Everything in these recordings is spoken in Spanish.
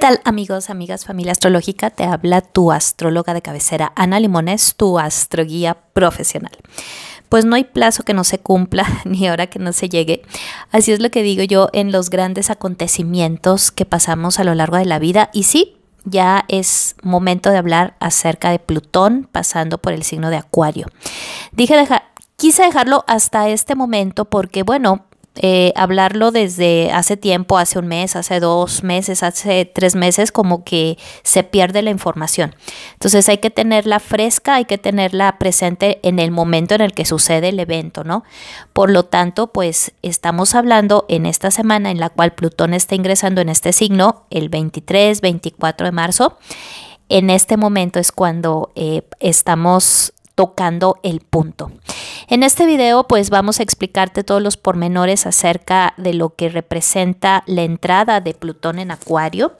tal amigos, amigas, familia astrológica? Te habla tu astróloga de cabecera, Ana Limones, tu astroguía profesional. Pues no hay plazo que no se cumpla ni hora que no se llegue. Así es lo que digo yo en los grandes acontecimientos que pasamos a lo largo de la vida. Y sí, ya es momento de hablar acerca de Plutón pasando por el signo de Acuario. Dije quise dejarlo hasta este momento porque, bueno, eh, hablarlo desde hace tiempo, hace un mes, hace dos meses, hace tres meses, como que se pierde la información. Entonces hay que tenerla fresca, hay que tenerla presente en el momento en el que sucede el evento, ¿no? Por lo tanto, pues estamos hablando en esta semana en la cual Plutón está ingresando en este signo, el 23, 24 de marzo. En este momento es cuando eh, estamos tocando el punto. En este video pues vamos a explicarte todos los pormenores acerca de lo que representa la entrada de Plutón en Acuario.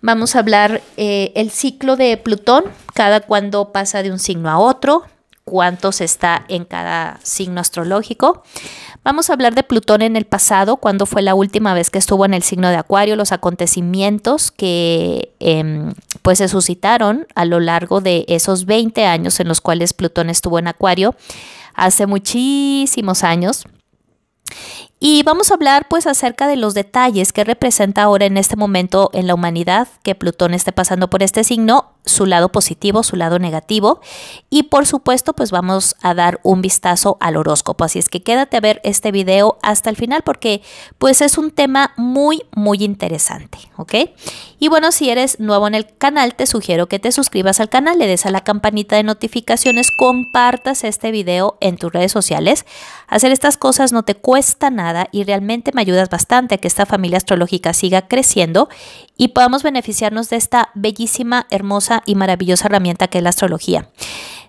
Vamos a hablar eh, el ciclo de Plutón, cada cuando pasa de un signo a otro, cuántos está en cada signo astrológico. Vamos a hablar de Plutón en el pasado, cuando fue la última vez que estuvo en el signo de Acuario, los acontecimientos que em, pues se suscitaron a lo largo de esos 20 años en los cuales Plutón estuvo en Acuario, hace muchísimos años. Y vamos a hablar pues acerca de los detalles que representa ahora en este momento en la humanidad que Plutón esté pasando por este signo, su lado positivo, su lado negativo y por supuesto pues vamos a dar un vistazo al horóscopo. Así es que quédate a ver este video hasta el final porque pues es un tema muy muy interesante, ¿ok? Y bueno, si eres nuevo en el canal te sugiero que te suscribas al canal, le des a la campanita de notificaciones, compartas este video en tus redes sociales. Hacer estas cosas no te cuesta nada y realmente me ayudas bastante a que esta familia astrológica siga creciendo y podamos beneficiarnos de esta bellísima, hermosa y maravillosa herramienta que es la astrología.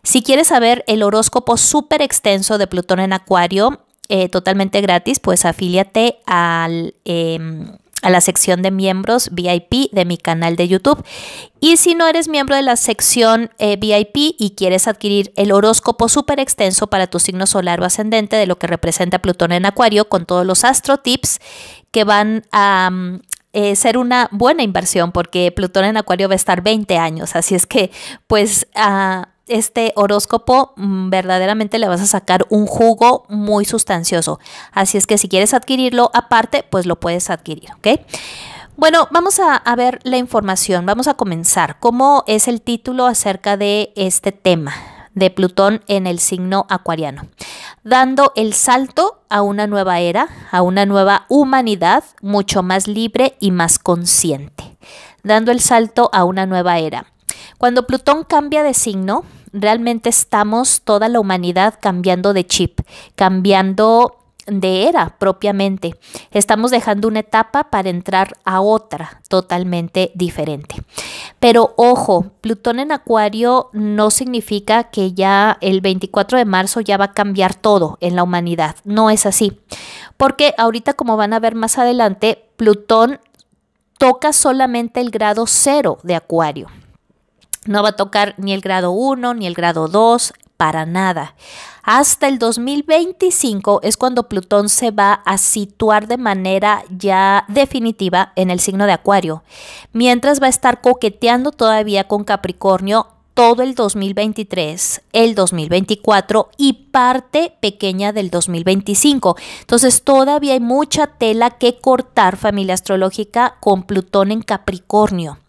Si quieres saber el horóscopo súper extenso de Plutón en Acuario, eh, totalmente gratis, pues afíliate al... Em, a la sección de miembros VIP de mi canal de YouTube. Y si no eres miembro de la sección eh, VIP y quieres adquirir el horóscopo súper extenso para tu signo solar o ascendente de lo que representa Plutón en Acuario, con todos los astro tips que van a, mm, eh, ser una buena inversión porque Plutón en Acuario va a estar 20 años, así es que pues ah, este horóscopo mm, verdaderamente le vas a sacar un jugo muy sustancioso. Así es que si quieres adquirirlo aparte, pues lo puedes adquirir, ¿ok? Bueno, vamos a, a, ver la información, vamos a comenzar. ¿Cómo es el título acerca de este tema de Plutón en el signo acuariano? Dando el salto a una nueva era, a una nueva humanidad mucho más libre y más consciente. Dando el salto a una nueva era. Cuando Plutón cambia de signo, realmente estamos toda la humanidad cambiando de chip, cambiando de era propiamente. Estamos dejando una etapa para entrar a otra totalmente diferente. Pero ojo, Plutón en Acuario no significa que ya el 24 de marzo ya va a cambiar todo en la humanidad. No es así. Porque ahorita, como van a ver más adelante, Plutón toca solamente el grado cero de Acuario. No va a tocar ni el grado 1 ni el grado 2, para nada. Hasta el 2025 es cuando Plutón se va a situar de manera ya definitiva en el signo de Acuario, mientras va a estar coqueteando todavía con Capricornio todo el 2023, el 2024 y parte pequeña del 2025. Entonces todavía hay mucha tela que cortar familia astrológica con Plutón en Capricornio.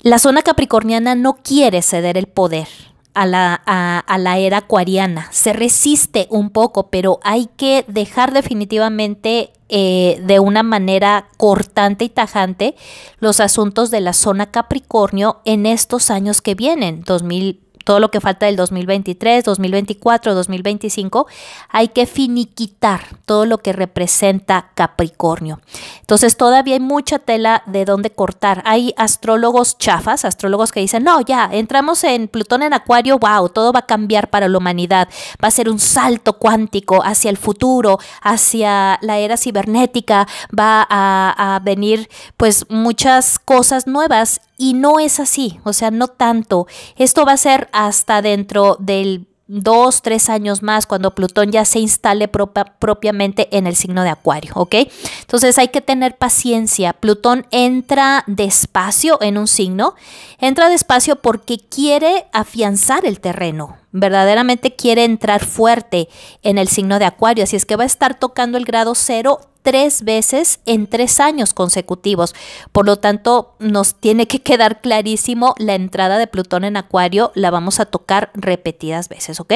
La zona capricorniana no quiere ceder el poder a la, a, la, era acuariana. Se resiste un poco, pero hay que dejar definitivamente eh, de una manera cortante y tajante los asuntos de la zona Capricornio en estos años que vienen, 2020 todo lo que falta del 2023, 2024, 2025, hay que finiquitar todo lo que representa Capricornio. Entonces todavía hay mucha tela de dónde cortar. Hay astrólogos chafas, astrólogos que dicen, no, ya, entramos en Plutón en Acuario, wow, todo va a cambiar para la humanidad, va a ser un salto cuántico hacia el futuro, hacia la era cibernética, va a, a venir pues muchas cosas nuevas y no es así, o sea, no tanto. Esto va a ser hasta dentro del dos, tres años más cuando Plutón ya se instale propiamente en el signo de Acuario, ¿ok? Entonces hay que tener paciencia. Plutón entra despacio en un signo, entra despacio porque quiere afianzar el terreno, verdaderamente quiere entrar fuerte en el signo de Acuario, así es que va a estar tocando el grado cero tres veces en tres años consecutivos. Por lo tanto, nos tiene que quedar clarísimo la entrada de Plutón en Acuario, la vamos a tocar repetidas veces, ¿ok?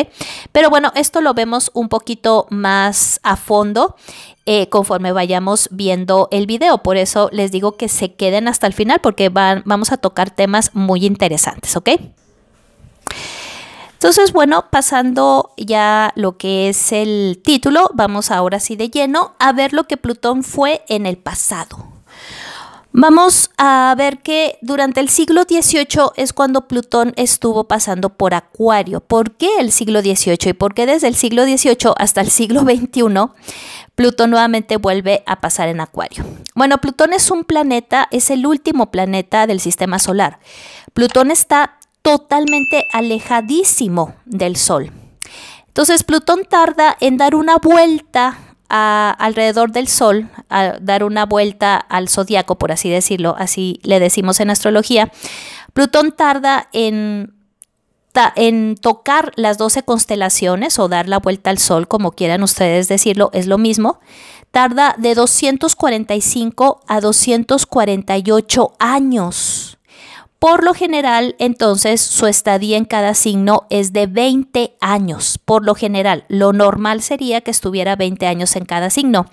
Pero bueno, esto lo vemos un poquito más a fondo eh, conforme vayamos viendo el video. Por eso les digo que se queden hasta el final porque vamos a tocar temas muy interesantes, ¿ok? Entonces, bueno, pasando ya lo que es el título, vamos ahora sí de lleno a ver lo que Plutón fue en el pasado. Vamos a ver que durante el siglo XVIII es cuando Plutón estuvo pasando por Acuario. ¿Por qué el siglo XVIII? Y por qué desde el siglo XVIII hasta el siglo XXI Plutón nuevamente vuelve a pasar en Acuario. Bueno, Plutón es un planeta, es el último planeta del sistema solar. Plutón está totalmente alejadísimo del Sol. Entonces Plutón tarda en dar una vuelta alrededor del Sol, a dar una vuelta al zodiaco, por así decirlo, así le decimos en astrología. Plutón tarda en, en tocar las 12 constelaciones o dar la vuelta al Sol, como quieran ustedes decirlo, es lo mismo. Tarda de 245 a 248 años por lo general, entonces, su estadía en cada signo es de 20 años. Por lo general, lo normal sería que estuviera 20 años en cada signo.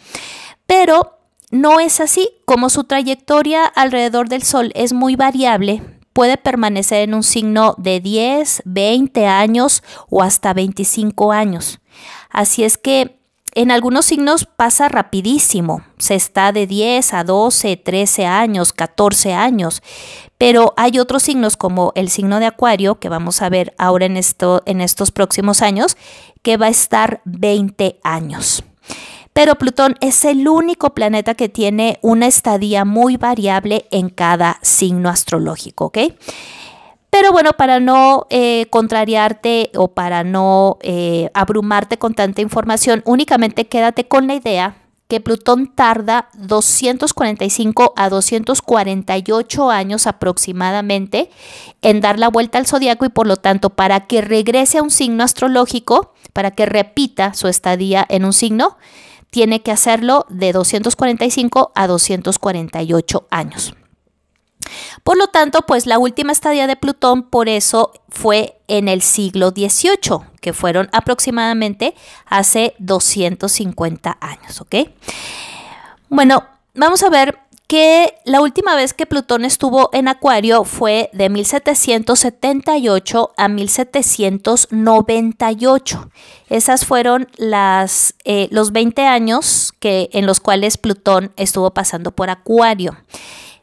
Pero no es así. Como su trayectoria alrededor del Sol es muy variable, puede permanecer en un signo de 10, 20 años o hasta 25 años. Así es que en algunos signos pasa rapidísimo, se está de 10 a 12, 13 años, 14 años, pero hay otros signos como el signo de Acuario, que vamos a ver ahora en, estos próximos años, que va a estar 20 años. Pero Plutón es el único planeta que tiene una estadía muy variable en cada signo astrológico, ¿ok? Pero bueno, para no eh, contrariarte o para no eh, abrumarte con tanta información, únicamente quédate con la idea que Plutón tarda 245 a 248 años aproximadamente en dar la vuelta al zodiaco y por lo tanto para que regrese a un signo astrológico, para que repita su estadía en un signo, tiene que hacerlo de 245 a 248 años. Por lo tanto, pues la última estadía de Plutón por eso fue en el siglo XVIII, que fueron aproximadamente hace 250 años, ¿ok? Bueno, vamos a ver que la última vez que Plutón estuvo en Acuario fue de 1778 a 1798. Esas fueron las, eh, los 20 años que, en los cuales Plutón estuvo pasando por Acuario.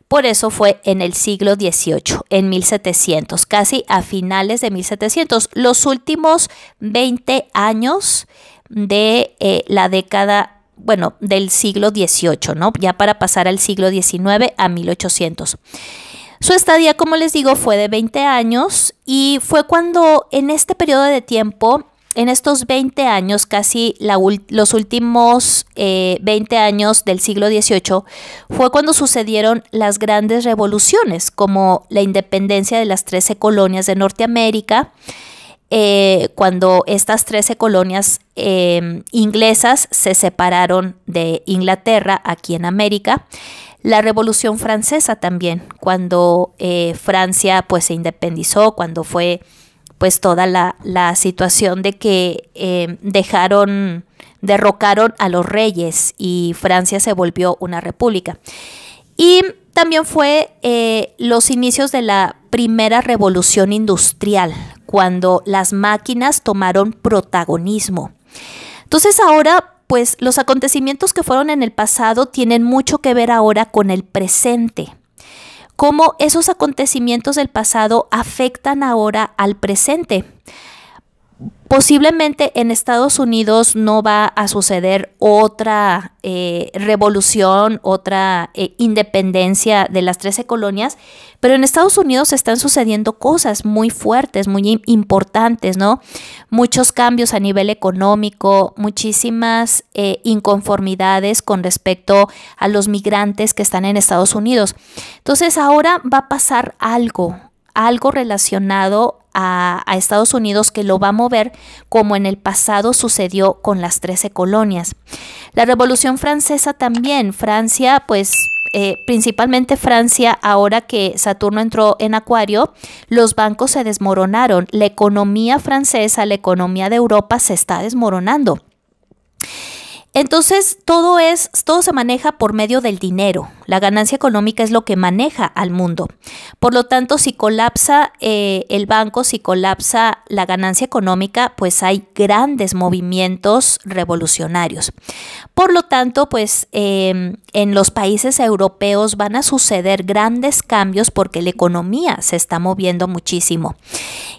Por eso fue en el siglo XVIII, en 1700, casi a finales de 1700, los últimos 20 años de eh, la década bueno, del siglo XVIII, ¿no? Ya para pasar al siglo XIX a 1800. Su estadía, como les digo, fue de 20 años y fue cuando en este periodo de tiempo en estos 20 años, casi los últimos 20 eh, años del siglo XVIII, fue cuando sucedieron las grandes revoluciones, como la independencia de las 13 colonias de Norteamérica, eh, cuando estas 13 colonias em, inglesas se separaron de Inglaterra aquí en América. La Revolución Francesa también, cuando eh, Francia pues se independizó, cuando fue pues toda la, situación de que eh, dejaron, derrocaron a los reyes y Francia se volvió una república. Y también fue eh, los inicios de la primera revolución industrial, cuando las máquinas tomaron protagonismo. Entonces ahora, pues los acontecimientos que fueron en el pasado tienen mucho que ver ahora con el presente cómo esos acontecimientos del pasado afectan ahora al presente posiblemente en Estados Unidos no va a suceder otra eh, revolución, otra eh, independencia de las 13 colonias, pero en Estados Unidos están sucediendo cosas muy fuertes, muy importantes, ¿no? Muchos cambios a nivel económico, muchísimas eh, inconformidades con respecto a los migrantes que están en Estados Unidos. Entonces ahora va a pasar algo, algo relacionado a, Estados Unidos que lo va a mover como en el pasado sucedió con las 13 colonias. La Revolución Francesa también, Francia pues eh, principalmente Francia, ahora que Saturno entró en Acuario, los bancos se desmoronaron, la economía francesa, la economía de Europa se está desmoronando. Entonces, todo es todo se maneja por medio del dinero. La ganancia económica es lo que maneja al mundo. Por lo tanto, si colapsa eh, el banco, si colapsa la ganancia económica, pues hay grandes movimientos revolucionarios. Por lo tanto, pues em, en los países europeos van a suceder grandes cambios porque la economía se está moviendo muchísimo.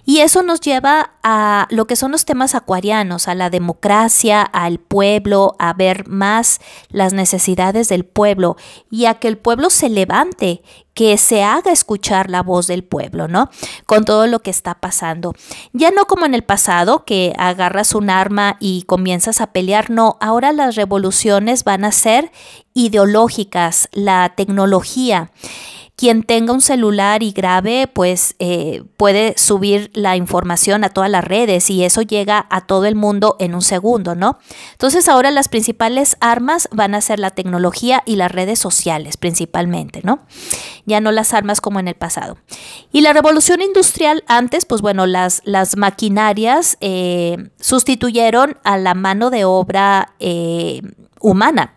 Y eso nos lleva a lo que son los temas acuarianos, a la democracia, al pueblo, a ver más las necesidades del pueblo y a que el pueblo se levante, que se haga escuchar la voz del pueblo, ¿no? Con todo lo que está pasando. Ya no como en el pasado, que agarras un arma y comienzas a pelear, no, ahora las revoluciones van a ser ideológicas, la tecnología. Quien tenga un celular y grave, pues eh, puede subir la información a todas las redes y eso llega a todo el mundo en un segundo, ¿no? Entonces ahora las principales armas van a ser la tecnología y las redes sociales principalmente, ¿no? Ya no las armas como en el pasado. Y la revolución industrial antes, pues bueno, las, las maquinarias eh, sustituyeron a la mano de obra. Eh, humana.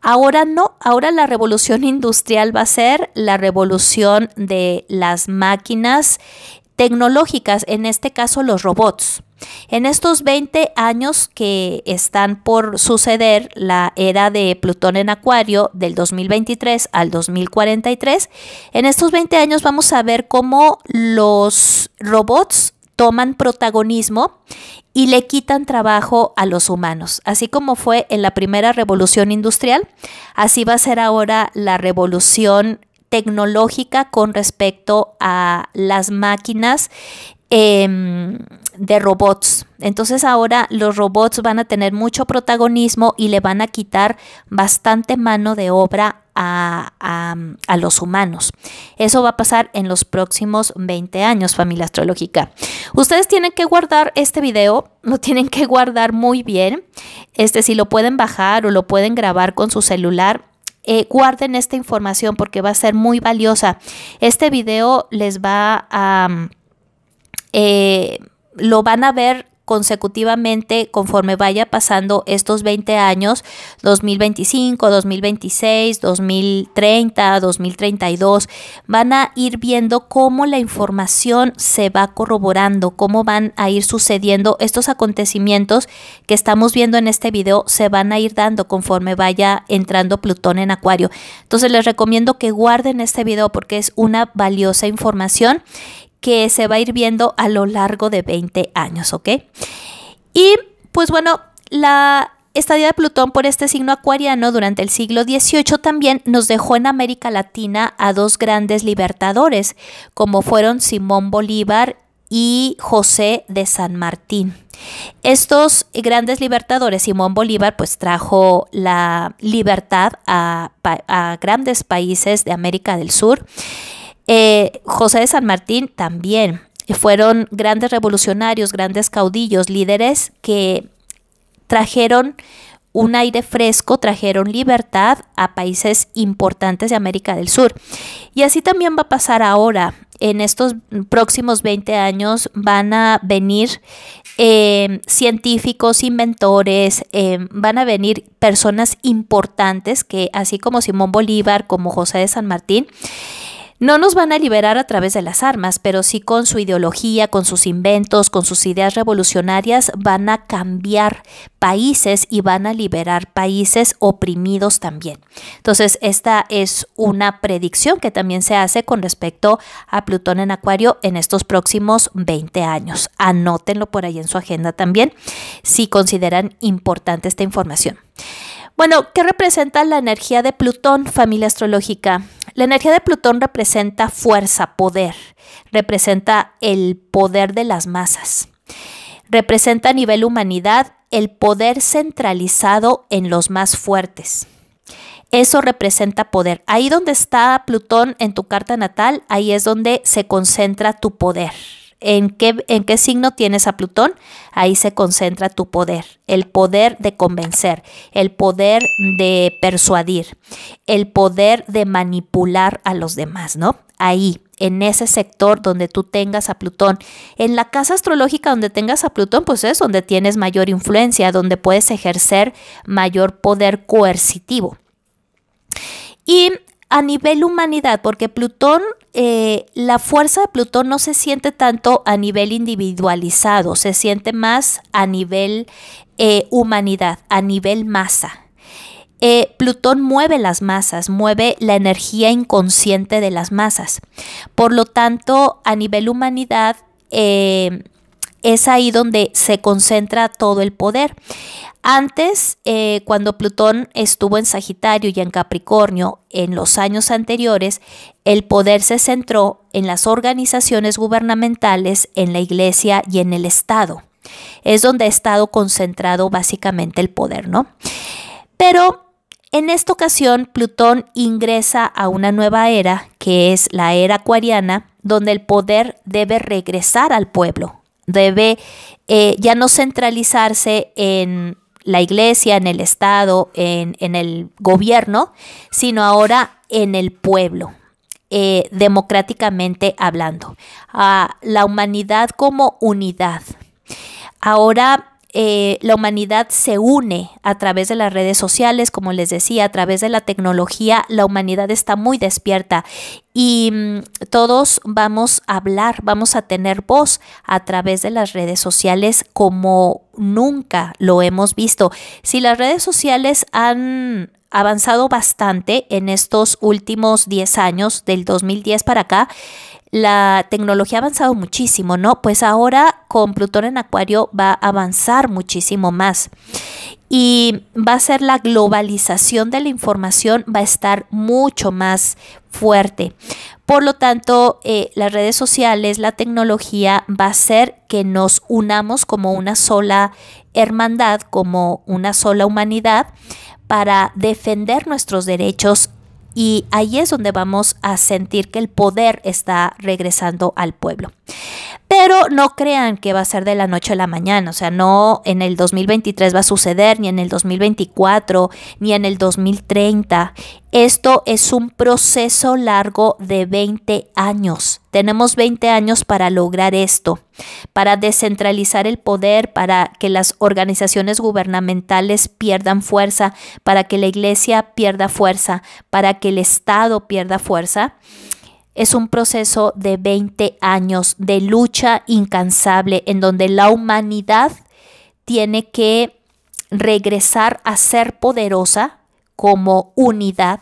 Ahora no, ahora la revolución industrial va a ser la revolución de las máquinas tecnológicas, en este caso los robots. En estos 20 años que están por suceder la era de Plutón en Acuario del 2023 al 2043, en estos 20 años vamos a ver cómo los robots toman protagonismo y le quitan trabajo a los humanos. Así como fue en la primera revolución industrial, así va a ser ahora la revolución tecnológica con respecto a las máquinas em, de robots. Entonces ahora los robots van a tener mucho protagonismo y le van a quitar bastante mano de obra a, los humanos. Eso va a pasar en los próximos 20 años, familia astrológica. Ustedes tienen que guardar este video, lo tienen que guardar muy bien. Este, si lo pueden bajar o lo pueden grabar con su celular, eh, guarden esta información porque va a ser muy valiosa. Este video les va a... Mm, eh, lo van a ver consecutivamente conforme vaya pasando estos 20 años, 2025, 2026, 2030, 2032, van a ir viendo cómo la información se va corroborando, cómo van a ir sucediendo estos acontecimientos que estamos viendo en este video, se van a ir dando conforme vaya entrando Plutón en Acuario. Entonces les recomiendo que guarden este video porque es una valiosa información que se va a ir viendo a lo largo de 20 años, ¿ok? Y pues bueno, la estadía de Plutón por este signo acuariano durante el siglo XVIII también nos dejó en América Latina a dos grandes libertadores, como fueron Simón Bolívar y José de San Martín. Estos grandes libertadores, Simón Bolívar, pues trajo la libertad a, a grandes países de América del Sur eh, José de San Martín también. Fueron grandes revolucionarios, grandes caudillos, líderes que trajeron un aire fresco, trajeron libertad a países importantes de América del Sur. Y así también va a pasar ahora. En estos próximos 20 años van a venir eh, científicos, inventores, eh, van a venir personas importantes que, así como Simón Bolívar, como José de San Martín, no nos van a liberar a través de las armas, pero sí con su ideología, con sus inventos, con sus ideas revolucionarias, van a cambiar países y van a liberar países oprimidos también. Entonces, esta es una predicción que también se hace con respecto a Plutón en Acuario en estos próximos 20 años. Anótenlo por ahí en su agenda también, si consideran importante esta información. Bueno, ¿qué representa la energía de Plutón, familia astrológica? La energía de Plutón representa fuerza, poder, representa el poder de las masas, representa a nivel humanidad el poder centralizado en los más fuertes. Eso representa poder. Ahí donde está Plutón en tu carta natal, ahí es donde se concentra tu poder, en qué, en qué signo tienes a Plutón, ahí se concentra tu poder, el poder de convencer, el poder de persuadir, el poder de manipular a los demás, ¿no? Ahí, en ese sector donde tú tengas a Plutón. En la casa astrológica donde tengas a Plutón, pues es donde tienes mayor influencia, donde puedes ejercer mayor poder coercitivo. Y a nivel humanidad, porque Plutón eh, la fuerza de Plutón no se siente tanto a nivel individualizado, se siente más a nivel eh, humanidad, a nivel masa. Eh, Plutón mueve las masas, mueve la energía inconsciente de las masas. Por lo tanto, a nivel humanidad, es ahí donde se concentra todo el poder. Antes, eh, cuando Plutón estuvo en Sagitario y en Capricornio en los años anteriores, el poder se centró en las organizaciones gubernamentales, en la iglesia y en el Estado. Es donde ha estado concentrado básicamente el poder, ¿no? Pero en esta ocasión, Plutón ingresa a una nueva era, que es la era acuariana, donde el poder debe regresar al pueblo, debe eh, ya no centralizarse en la iglesia, en el Estado, en, el gobierno, sino ahora en el pueblo, eh, democráticamente hablando. A la humanidad como unidad. Ahora eh, la humanidad se une a través de las redes sociales, como les decía, a través de la tecnología, la humanidad está muy despierta y mm, todos vamos a hablar, vamos a tener voz a través de las redes sociales como nunca lo hemos visto. Si las redes sociales han avanzado bastante en estos últimos 10 años, del 2010 para acá, la tecnología ha avanzado muchísimo, ¿no? Pues ahora con Plutón en Acuario va a avanzar muchísimo más. Y va a ser la globalización de la información, va a estar mucho más fuerte. Por lo tanto, eh, las redes sociales, la tecnología va a ser que nos unamos como una sola hermandad, como una sola humanidad, para defender nuestros derechos y ahí es donde vamos a sentir que el poder está regresando al pueblo pero no crean que va a ser de la noche a la mañana, o sea, no en el 2023 va a suceder, ni en el 2024, ni en el 2030. Esto es un proceso largo de 20 años. Tenemos 20 años para lograr esto, para descentralizar el poder, para que las organizaciones gubernamentales pierdan fuerza, para que la iglesia pierda fuerza, para que el Estado pierda fuerza es un proceso de 20 años de lucha incansable en donde la humanidad tiene que regresar a ser poderosa como unidad,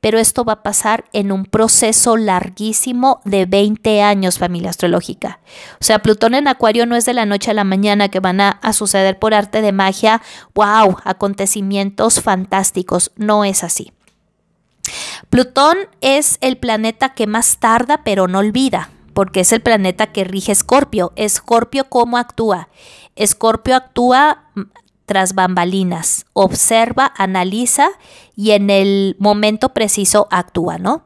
pero esto va a pasar en un proceso larguísimo de 20 años, familia astrológica. O sea, Plutón en Acuario no es de la noche a la mañana que van a, a suceder por arte de magia, wow, acontecimientos fantásticos, no es así. Plutón es el planeta que más tarda pero no olvida, porque es el planeta que rige Escorpio. Escorpio cómo actúa. Escorpio actúa mm, tras bambalinas, observa, analiza y en el momento preciso actúa, ¿no?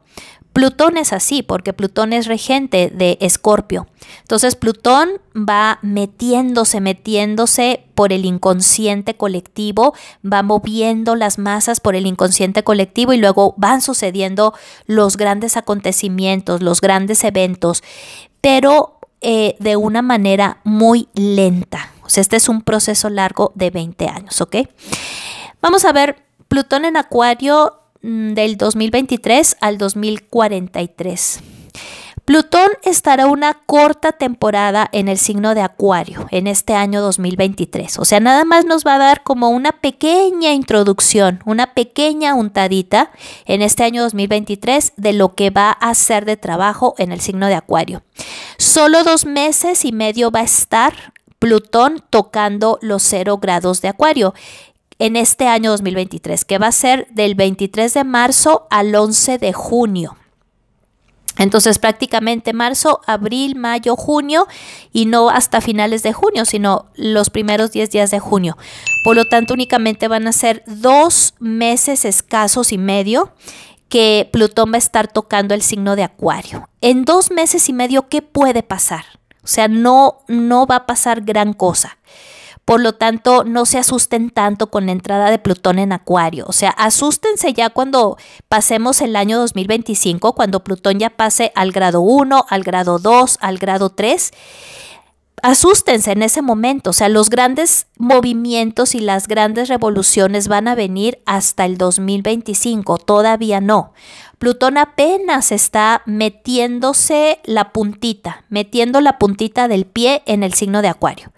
Plutón es así, porque Plutón es regente de Escorpio. Entonces Plutón va metiéndose, metiéndose por el inconsciente colectivo, va moviendo las masas por el inconsciente colectivo y luego van sucediendo los grandes acontecimientos, los grandes eventos, pero eh, de una manera muy lenta. O sea, este es un proceso largo de 20 años, ¿ok? Vamos a ver, Plutón en Acuario Mm, del 2023 al 2043. Plutón estará una corta temporada en el signo de Acuario en este año 2023. O sea, nada más nos va a dar como una pequeña introducción, una pequeña untadita en este año 2023 de lo que va a ser de trabajo en el signo de Acuario. Solo dos meses y medio va a estar Plutón tocando los cero grados de Acuario en este año 2023, que va a ser del 23 de marzo al 11 de junio. Entonces prácticamente marzo, abril, mayo, junio y no hasta finales de junio, sino los primeros 10 días de junio. Por lo tanto, únicamente van a ser dos meses escasos y medio que Plutón va a estar tocando el signo de Acuario. En dos meses y medio, ¿qué puede pasar? O sea, no, no va a pasar gran cosa. Por lo tanto, no se asusten tanto con la entrada de Plutón en Acuario. O sea, asústense ya cuando pasemos el año 2025, cuando Plutón ya pase al grado 1, al grado 2, al grado 3 asústense en ese momento, o sea, los grandes movimientos y las grandes revoluciones van a venir hasta el 2025, todavía no. Plutón apenas está metiéndose la puntita, metiendo la puntita del pie en el signo de Acuario.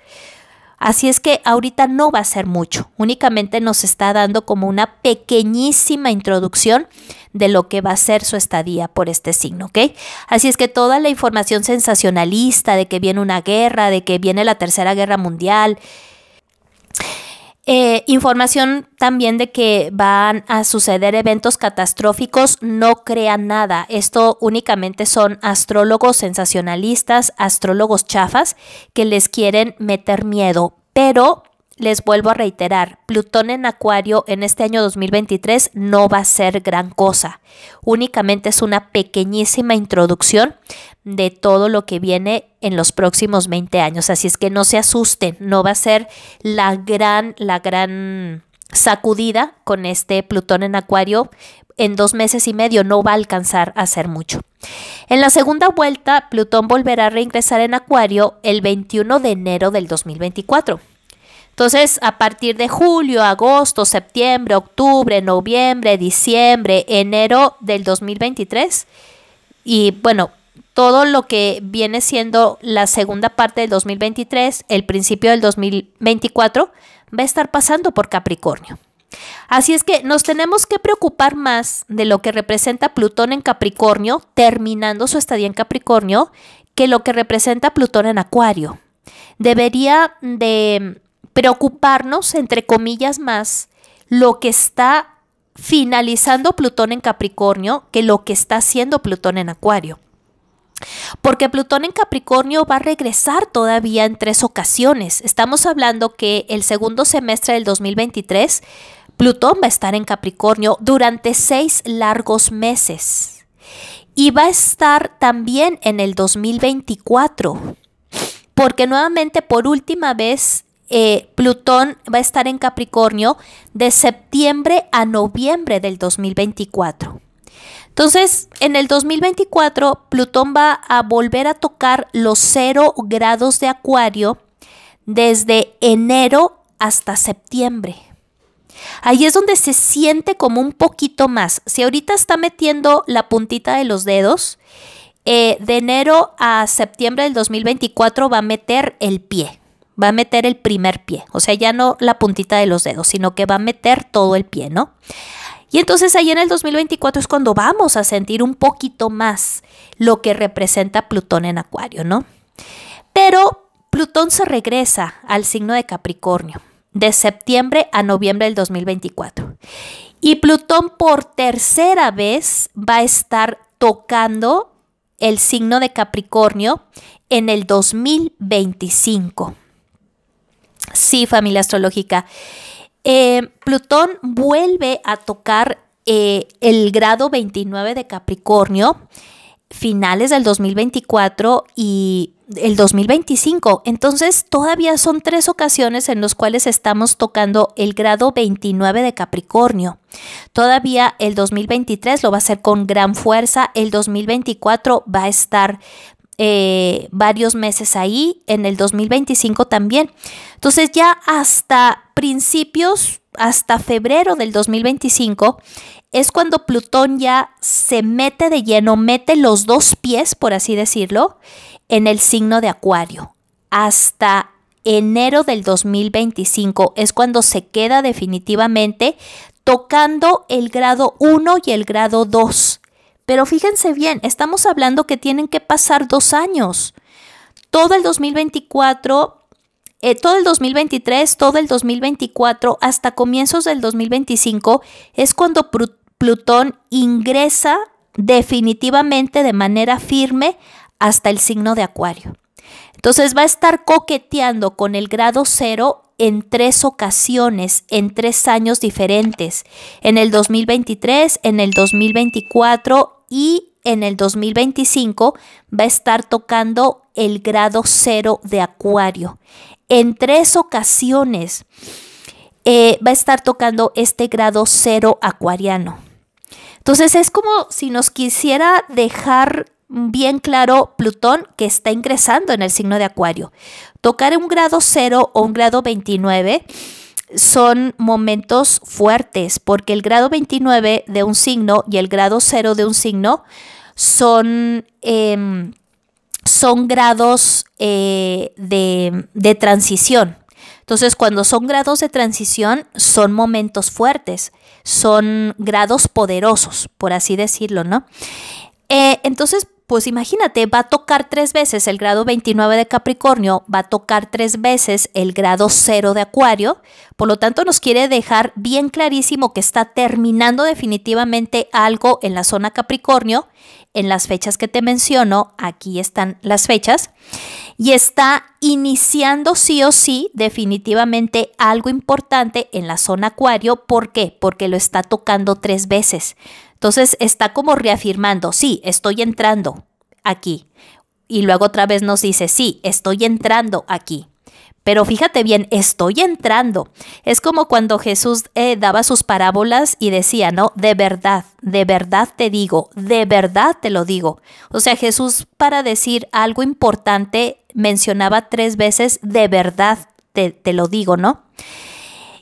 Así es que ahorita no va a ser mucho, únicamente nos está dando como una pequeñísima introducción de lo que va a ser su estadía por este signo, ¿ok? Así es que toda la información sensacionalista de que viene una guerra, de que viene la Tercera Guerra Mundial, eh, información también de que van a suceder eventos catastróficos, no crean nada. Esto únicamente son astrólogos sensacionalistas, astrólogos chafas que les quieren meter miedo. Pero les vuelvo a reiterar, Plutón en Acuario en este año 2023 no va a ser gran cosa. Únicamente es una pequeñísima introducción de todo lo que viene en los próximos 20 años. Así es que no se asusten, no va a ser la gran, la gran sacudida con este Plutón en Acuario. En dos meses y medio no va a alcanzar a hacer mucho. En la segunda vuelta, Plutón volverá a reingresar en Acuario el 21 de enero del 2024. Entonces, a partir de julio, agosto, septiembre, octubre, noviembre, diciembre, enero del 2023, y bueno, todo lo que viene siendo la segunda parte del 2023, el principio del 2024, va a estar pasando por Capricornio. Así es que nos tenemos que preocupar más de lo que representa Plutón en Capricornio, terminando su estadía en Capricornio, que lo que representa Plutón en Acuario. Debería de preocuparnos, entre comillas, más lo que está finalizando Plutón en Capricornio que lo que está haciendo Plutón en Acuario. Porque Plutón en Capricornio va a regresar todavía en tres ocasiones. Estamos hablando que el segundo semestre del 2023, Plutón va a estar en Capricornio durante seis largos meses. Y va a estar también en el 2024. Porque nuevamente, por última vez, eh, Plutón va a estar en Capricornio de septiembre a noviembre del 2024. Entonces, en el 2024, Plutón va a volver a tocar los cero grados de Acuario desde enero hasta septiembre. Ahí es donde se siente como un poquito más. Si ahorita está metiendo la puntita de los dedos, eh, de enero a septiembre del 2024 va a meter el pie va a meter el primer pie, o sea, ya no la puntita de los dedos, sino que va a meter todo el pie, ¿no? Y entonces ahí en el 2024 es cuando vamos a sentir un poquito más lo que representa Plutón en Acuario, ¿no? Pero Plutón se regresa al signo de Capricornio de septiembre a noviembre del 2024. Y Plutón por tercera vez va a estar tocando el signo de Capricornio en el 2025. Sí, familia astrológica. Eh, Plutón vuelve a tocar eh, el grado 29 de Capricornio finales del 2024 y el 2025. Entonces, todavía son tres ocasiones en las cuales estamos tocando el grado 29 de Capricornio. Todavía el 2023 lo va a hacer con gran fuerza, el 2024 va a estar eh, varios meses ahí, en el 2025 también. Entonces ya hasta principios, hasta febrero del 2025, es cuando Plutón ya se mete de lleno, mete los dos pies, por así decirlo, en el signo de Acuario. Hasta enero del 2025 es cuando se queda definitivamente tocando el grado 1 y el grado 2 pero fíjense bien, estamos hablando que tienen que pasar dos años. Todo el 2024, eh, todo el 2023, todo el 2024, hasta comienzos del 2025, es cuando Plutón ingresa definitivamente de manera firme hasta el signo de Acuario. Entonces va a estar coqueteando con el grado cero en tres ocasiones, en tres años diferentes, en el 2023, en el 2024 y en el 2025 va a estar tocando el grado cero de Acuario. En tres ocasiones eh, va a estar tocando este grado cero acuariano. Entonces es como si nos quisiera dejar bien claro Plutón que está ingresando en el signo de Acuario. Tocar un grado cero o un grado 29 son momentos fuertes porque el grado 29 de un signo y el grado 0 de un signo son, em, son grados eh, de, transición. Entonces, cuando son grados de transición, son momentos fuertes, son grados poderosos, por así decirlo, ¿no? Eh, entonces, pues imagínate, va a tocar tres veces el grado 29 de Capricornio, va a tocar tres veces el grado 0 de Acuario, por lo tanto nos quiere dejar bien clarísimo que está terminando definitivamente algo en la zona Capricornio, en las fechas que te menciono, aquí están las fechas, y está iniciando sí o sí definitivamente algo importante en la zona Acuario, ¿por qué? Porque lo está tocando tres veces. Entonces está como reafirmando, sí, estoy entrando aquí. Y luego otra vez nos dice, sí, estoy entrando aquí. Pero fíjate bien, estoy entrando. Es como cuando Jesús eh, daba sus parábolas y decía, ¿no? De verdad, de verdad te digo, de verdad te lo digo. O sea, Jesús para decir algo importante mencionaba tres veces, de verdad te, te lo digo, ¿no?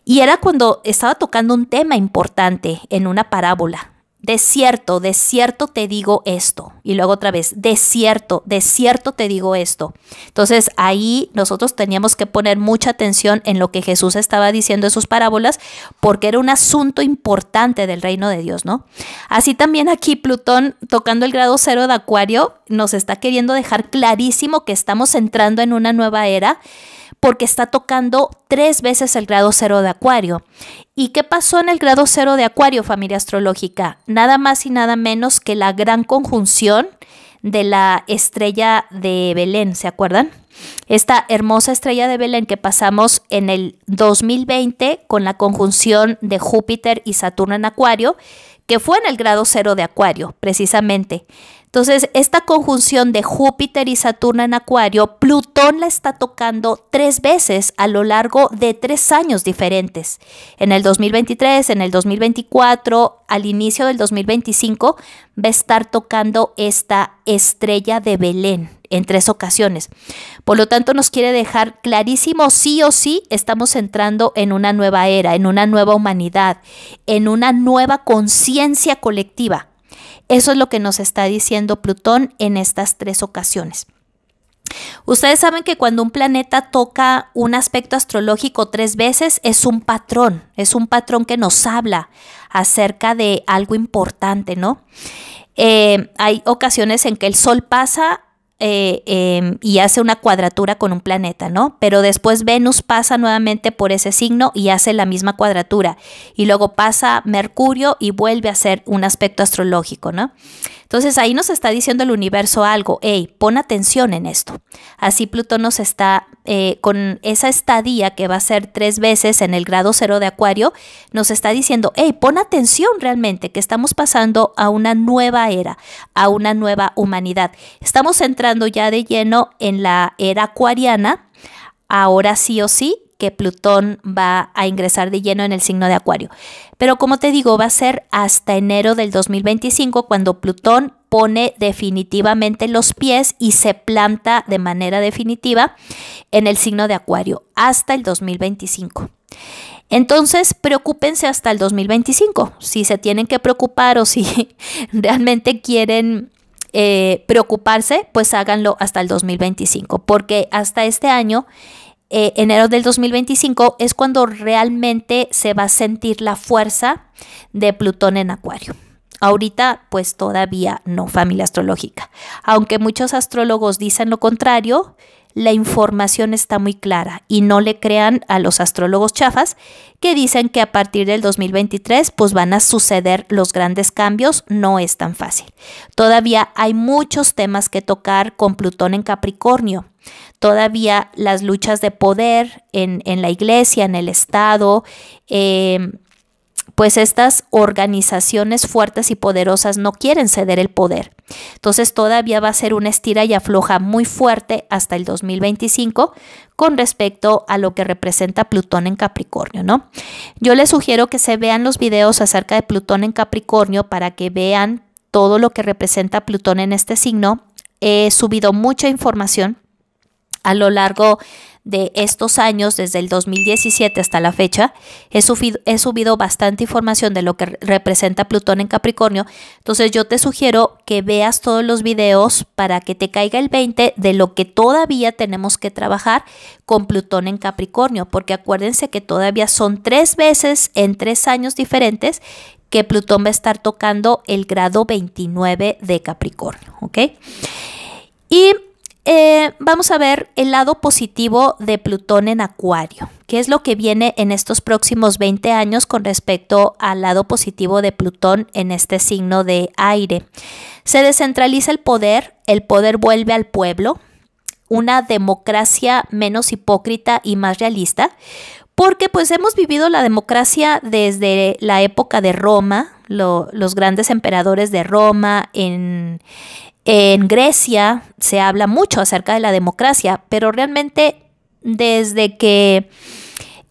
Y era cuando estaba tocando un tema importante en una parábola de cierto, de cierto te digo esto. Y luego otra vez, de cierto, de cierto te digo esto. Entonces ahí nosotros teníamos que poner mucha atención en lo que Jesús estaba diciendo en sus parábolas, porque era un asunto importante del reino de Dios, ¿no? Así también aquí Plutón, tocando el grado cero de Acuario, nos está queriendo dejar clarísimo que estamos entrando en una nueva era porque está tocando tres veces el grado cero de Acuario. ¿Y qué pasó en el grado cero de Acuario, familia astrológica? Nada más y nada menos que la gran conjunción de la estrella de Belén, ¿se acuerdan? Esta hermosa estrella de Belén que pasamos en el 2020 con la conjunción de Júpiter y Saturno en Acuario, que fue en el grado cero de Acuario, precisamente. Entonces, esta conjunción de Júpiter y Saturno en Acuario, Plutón la está tocando tres veces a lo largo de tres años diferentes. En el 2023, en el 2024, al inicio del 2025, va a estar tocando esta estrella de Belén en tres ocasiones. Por lo tanto, nos quiere dejar clarísimo, sí o sí, estamos entrando en una nueva era, en una nueva humanidad, en una nueva conciencia colectiva eso es lo que nos está diciendo Plutón en estas tres ocasiones. Ustedes saben que cuando un planeta toca un aspecto astrológico tres veces es un patrón, es un patrón que nos habla acerca de algo importante, ¿no? Eh, hay ocasiones en que el Sol pasa eh, em, y hace una cuadratura con un planeta, ¿no? Pero después Venus pasa nuevamente por ese signo y hace la misma cuadratura. Y luego pasa Mercurio y vuelve a hacer un aspecto astrológico, ¿no? Entonces ahí nos está diciendo el universo algo, hey, pon atención en esto. Así Plutón nos está, eh, con esa estadía que va a ser tres veces en el grado cero de Acuario, nos está diciendo, hey, pon atención realmente que estamos pasando a una nueva era, a una nueva humanidad. Estamos entrando ya de lleno en la era acuariana, ahora sí o sí, que Plutón va a ingresar de lleno en el signo de Acuario. Pero como te digo, va a ser hasta enero del 2025 cuando Plutón pone definitivamente los pies y se planta de manera definitiva en el signo de Acuario hasta el 2025. Entonces, preocúpense hasta el 2025. Si se tienen que preocupar o si realmente quieren eh, preocuparse, pues háganlo hasta el 2025, porque hasta este año eh, enero del 2025 es cuando realmente se va a sentir la fuerza de Plutón en Acuario. Ahorita pues todavía no familia astrológica. Aunque muchos astrólogos dicen lo contrario, la información está muy clara y no le crean a los astrólogos chafas que dicen que a partir del 2023 pues van a suceder los grandes cambios, no es tan fácil. Todavía hay muchos temas que tocar con Plutón en Capricornio. Todavía las luchas de poder en, la iglesia, en el Estado, em, pues estas organizaciones fuertes y poderosas no quieren ceder el poder. Entonces todavía va a ser una estira y afloja muy fuerte hasta el 2025 con respecto a lo que representa Plutón en Capricornio, ¿no? Yo les sugiero que se vean los videos acerca de Plutón en Capricornio para que vean todo lo que representa Plutón en este signo. He subido mucha información a lo largo de estos años, desde el 2017 hasta la fecha, he subido, bastante información de lo que representa Plutón en Capricornio. Entonces yo te sugiero que veas todos los videos para que te caiga el 20 de lo que todavía tenemos que trabajar con Plutón en Capricornio, porque acuérdense que todavía son tres veces en tres años diferentes que Plutón va a estar tocando el grado 29 de Capricornio, ¿ok? Y eh, vamos a ver el lado positivo de Plutón en Acuario. ¿Qué es lo que viene en estos próximos 20 años con respecto al lado positivo de Plutón en este signo de aire? Se descentraliza el poder, el poder vuelve al pueblo, una democracia menos hipócrita y más realista, porque pues hemos vivido la democracia desde la época de Roma, los grandes emperadores de Roma en, en Grecia se habla mucho acerca de la democracia, pero realmente desde que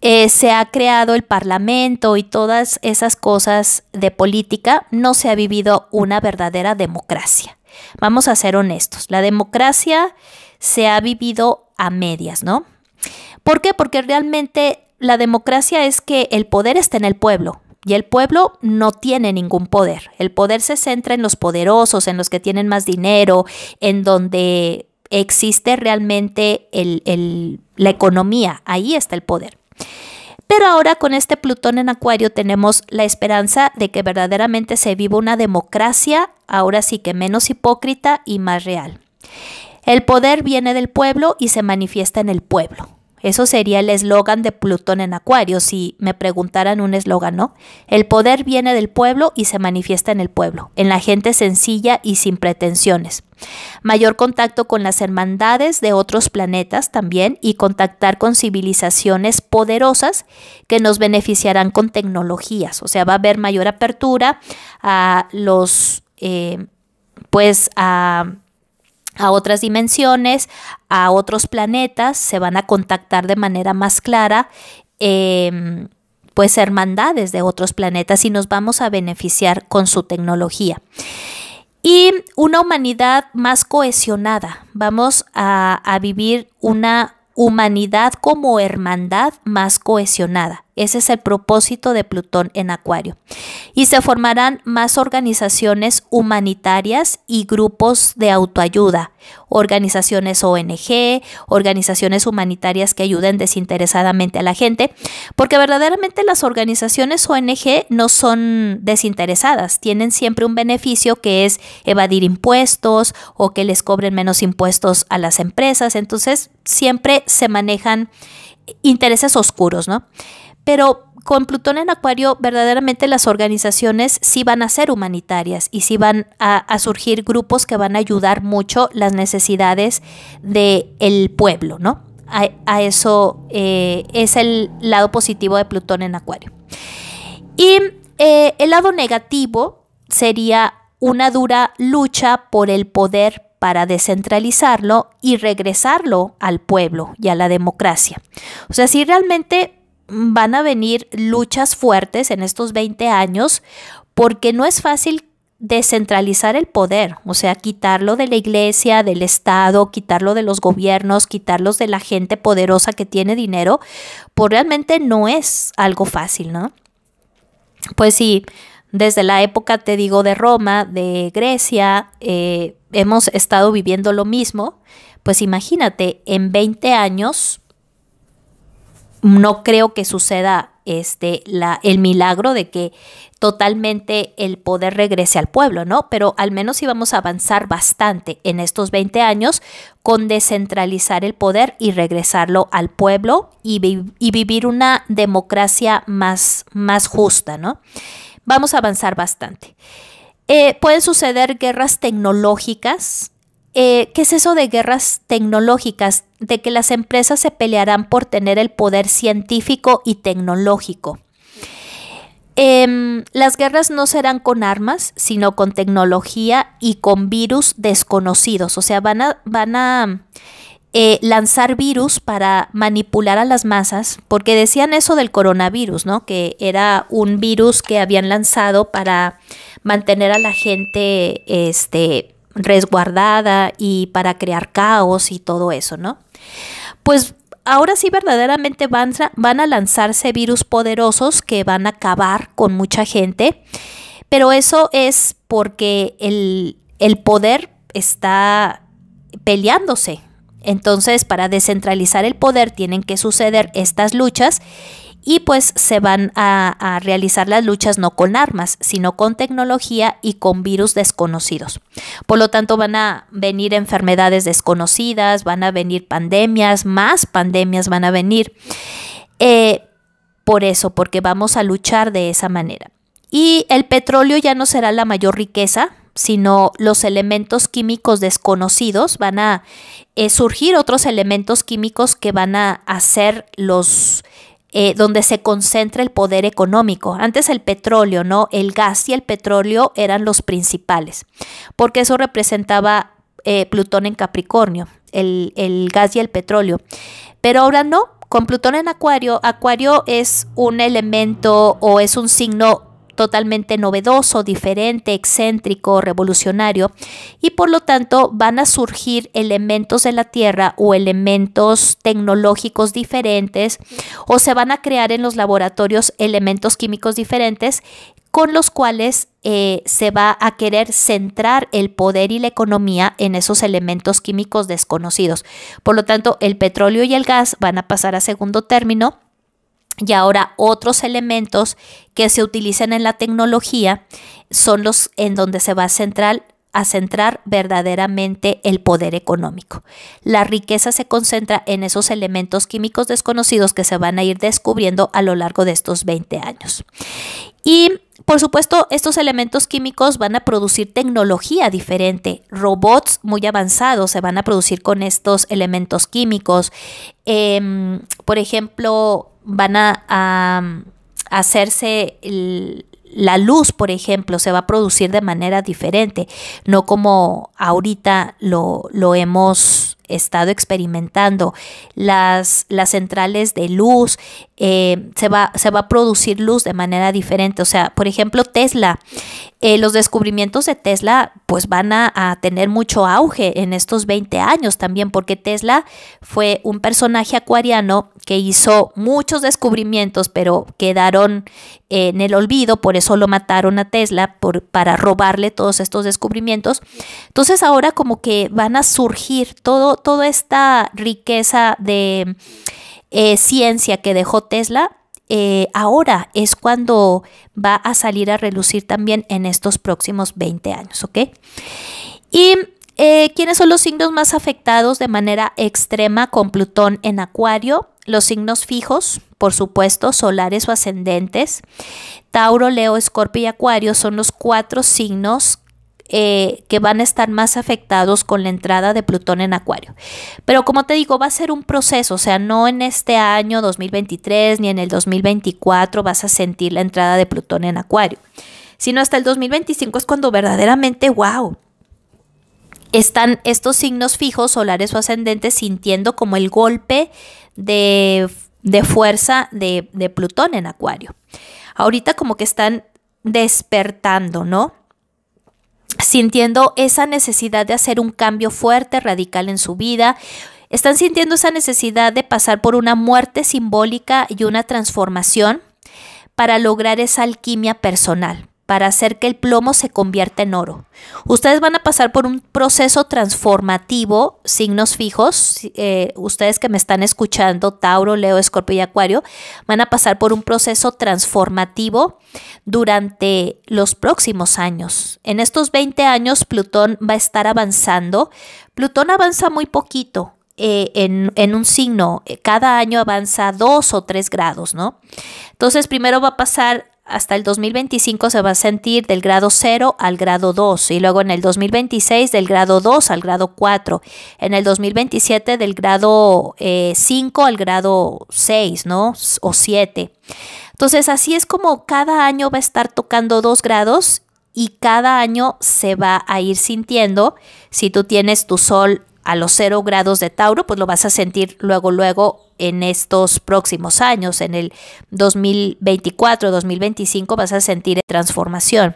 eh, se ha creado el Parlamento y todas esas cosas de política, no se ha vivido una verdadera democracia. Vamos a ser honestos, la democracia se ha vivido a medias, ¿no? ¿Por qué? Porque realmente la democracia es que el poder está en el pueblo, y el pueblo no tiene ningún poder. El poder se centra en los poderosos, en los que tienen más dinero, en donde existe realmente la economía. Ahí está el poder. Pero ahora con este Plutón en Acuario tenemos la esperanza de que verdaderamente se viva una democracia, ahora sí que menos hipócrita y más real. El poder viene del pueblo y se manifiesta en el pueblo. Eso sería el eslogan de Plutón en Acuario, si me preguntaran un eslogan, ¿no? El poder viene del pueblo y se manifiesta en el pueblo, en la gente sencilla y sin pretensiones. Mayor contacto con las hermandades de otros planetas también y contactar con civilizaciones poderosas que nos beneficiarán con tecnologías. O sea, va a haber mayor apertura a los, eh, pues a a otras dimensiones, a otros planetas, se van a contactar de manera más clara. Em, pues hermandades de otros planetas y nos vamos a beneficiar con su tecnología. Y una humanidad más cohesionada. Vamos a vivir una humanidad como hermandad más cohesionada. Ese es el propósito de Plutón en Acuario. Y se formarán más organizaciones humanitarias y grupos de autoayuda, organizaciones ONG, organizaciones humanitarias que ayuden desinteresadamente a la gente, porque verdaderamente las organizaciones ONG no son desinteresadas, tienen siempre un beneficio que es evadir impuestos o que les cobren menos impuestos a las empresas, entonces siempre se manejan intereses oscuros, ¿no? pero con Plutón en Acuario verdaderamente las organizaciones sí van a ser humanitarias y sí van a, surgir grupos que van a ayudar mucho las necesidades del pueblo, ¿no? A, eso eh, es el lado positivo de Plutón en Acuario. Y eh, el lado negativo sería una dura lucha por el poder para descentralizarlo y regresarlo al pueblo y a la democracia. O sea, si realmente van a venir luchas fuertes en estos 20 años porque no es fácil descentralizar el poder, o sea, quitarlo de la iglesia, del Estado, quitarlo de los gobiernos, quitarlos de la gente poderosa que tiene dinero, pues realmente no es algo fácil, ¿no? Pues sí, desde la época, te digo, de Roma, de Grecia, eh, hemos estado viviendo lo mismo, pues imagínate, en 20 años no creo que suceda este, el milagro de que totalmente el poder regrese al pueblo, ¿no? Pero al menos íbamos a avanzar bastante en estos 20 años con descentralizar el poder y regresarlo al pueblo y, vivir una democracia más, más justa, ¿no? Vamos a avanzar bastante. Eh, pueden suceder guerras tecnológicas, eh, ¿qué es eso de guerras tecnológicas? De que las empresas se pelearán por tener el poder científico y tecnológico. Em, las guerras no serán con armas, sino con tecnología y con virus desconocidos. O sea, van a, van a eh, lanzar virus para manipular a las masas, porque decían eso del coronavirus, ¿no? Que era un virus que habían lanzado para mantener a la gente este, resguardada y para crear caos y todo eso, ¿no? Pues ahora sí verdaderamente van, a lanzarse virus poderosos que van a acabar con mucha gente, pero eso es porque el, el poder está peleándose. Entonces, para descentralizar el poder tienen que suceder estas luchas y pues se van a, realizar las luchas no con armas, sino con tecnología y con virus desconocidos. Por lo tanto, van a venir enfermedades desconocidas, van a venir pandemias, más pandemias van a venir. Eh, por eso, porque vamos a luchar de esa manera. Y el petróleo ya no será la mayor riqueza, sino los elementos químicos desconocidos. Van a eh, surgir otros elementos químicos que van a hacer los eh, donde se concentra el poder económico. Antes el petróleo, ¿no? El gas y el petróleo eran los principales, porque eso representaba eh, Plutón en Capricornio, el, el gas y el petróleo. Pero ahora no, con Plutón en Acuario, Acuario es un elemento o es un signo totalmente novedoso, diferente, excéntrico, revolucionario, y por lo tanto van a surgir elementos de la Tierra o elementos tecnológicos diferentes, o se van a crear en los laboratorios elementos químicos diferentes con los cuales eh, se va a querer centrar el poder y la economía en esos elementos químicos desconocidos. Por lo tanto, el petróleo y el gas van a pasar a segundo término y ahora otros elementos que se utilizan en la tecnología son los en donde se va a centrar, a centrar verdaderamente el poder económico. La riqueza se concentra en esos elementos químicos desconocidos que se van a ir descubriendo a lo largo de estos 20 años. Y por supuesto, estos elementos químicos van a producir tecnología diferente. Robots muy avanzados se van a producir con estos elementos químicos. Em, por ejemplo, van a, hacerse la luz, por ejemplo, se va a producir de manera diferente, no como ahorita lo, lo hemos estado experimentando, las, las centrales de luz, eh, se, va, se, va, a producir luz de manera diferente. O sea, por ejemplo, Tesla, eh, los descubrimientos de Tesla pues van a, tener mucho auge en estos 20 años también, porque Tesla fue un personaje acuariano que hizo muchos descubrimientos, pero quedaron eh, en el olvido, por eso lo mataron a Tesla, por, para robarle todos estos descubrimientos. Entonces ahora como que van a surgir todo toda esta riqueza de eh, ciencia que dejó Tesla, eh, ahora es cuando va a salir a relucir también en estos próximos 20 años, ¿ok? Y eh, ¿Quiénes son los signos más afectados de manera extrema con Plutón en Acuario? Los signos fijos, por supuesto, solares o ascendentes. Tauro, Leo, Escorpio y Acuario son los cuatro signos eh, que van a estar más afectados con la entrada de Plutón en Acuario. Pero como te digo, va a ser un proceso, o sea, no en este año 2023 ni en el 2024 vas a sentir la entrada de Plutón en Acuario, sino hasta el 2025 es cuando verdaderamente, wow, están estos signos fijos, solares o ascendentes, sintiendo como el golpe de, fuerza de, de Plutón en Acuario. Ahorita como que están despertando, ¿no? sintiendo esa necesidad de hacer un cambio fuerte, radical en su vida. Están sintiendo esa necesidad de pasar por una muerte simbólica y una transformación para lograr esa alquimia personal para hacer que el plomo se convierta en oro. Ustedes van a pasar por un proceso transformativo, signos fijos, eh, ustedes que me están escuchando, Tauro, Leo, Escorpio y Acuario, van a pasar por un proceso transformativo durante los próximos años. En estos 20 años Plutón va a estar avanzando. Plutón avanza muy poquito, eh, en, en, un signo. Cada año avanza dos o tres grados, ¿no? Entonces, primero va a pasar hasta el 2025 se va a sentir del grado 0 al grado 2 y luego en el 2026 del grado 2 al grado 4, en el 2027 del grado 5 eh, al grado 6, ¿no? O 7. Entonces así es como cada año va a estar tocando 2 grados y cada año se va a ir sintiendo si tú tienes tu sol a los cero grados de Tauro, pues lo vas a sentir luego, luego en estos próximos años, en el 2024, 2025, vas a sentir transformación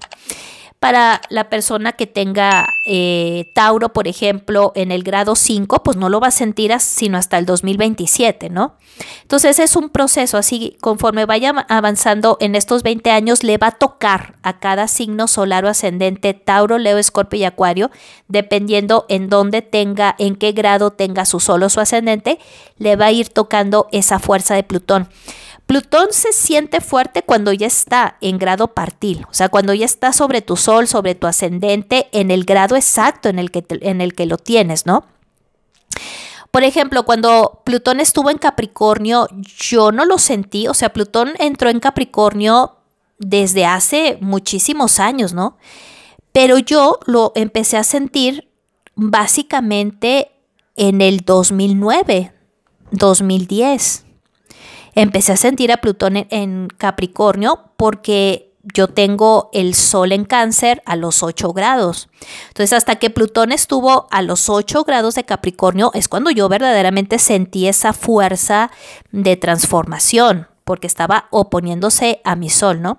para la persona que tenga eh, Tauro, por ejemplo, en el grado 5, pues no lo va a sentir sino hasta el 2027, ¿no? Entonces es un proceso, así conforme vaya avanzando en estos 20 años, le va a tocar a cada signo solar o ascendente, Tauro, Leo, Escorpio y Acuario, dependiendo en dónde tenga, en qué grado tenga su sol o su ascendente, le va a ir tocando esa fuerza de Plutón. Plutón se siente fuerte cuando ya está en grado partil, o sea, cuando ya está sobre tu sol, sobre tu ascendente, en el grado exacto en el que, en el que lo tienes, ¿no? Por ejemplo, cuando Plutón estuvo en Capricornio, yo no lo sentí, o sea, Plutón entró en Capricornio desde hace muchísimos años, ¿no? Pero yo lo empecé a sentir básicamente en el 2009, 2010. Empecé a sentir a Plutón en Capricornio porque yo tengo el sol en cáncer a los 8 grados. Entonces, hasta que Plutón estuvo a los 8 grados de Capricornio, es cuando yo verdaderamente sentí esa fuerza de transformación, porque estaba oponiéndose a mi sol, ¿no?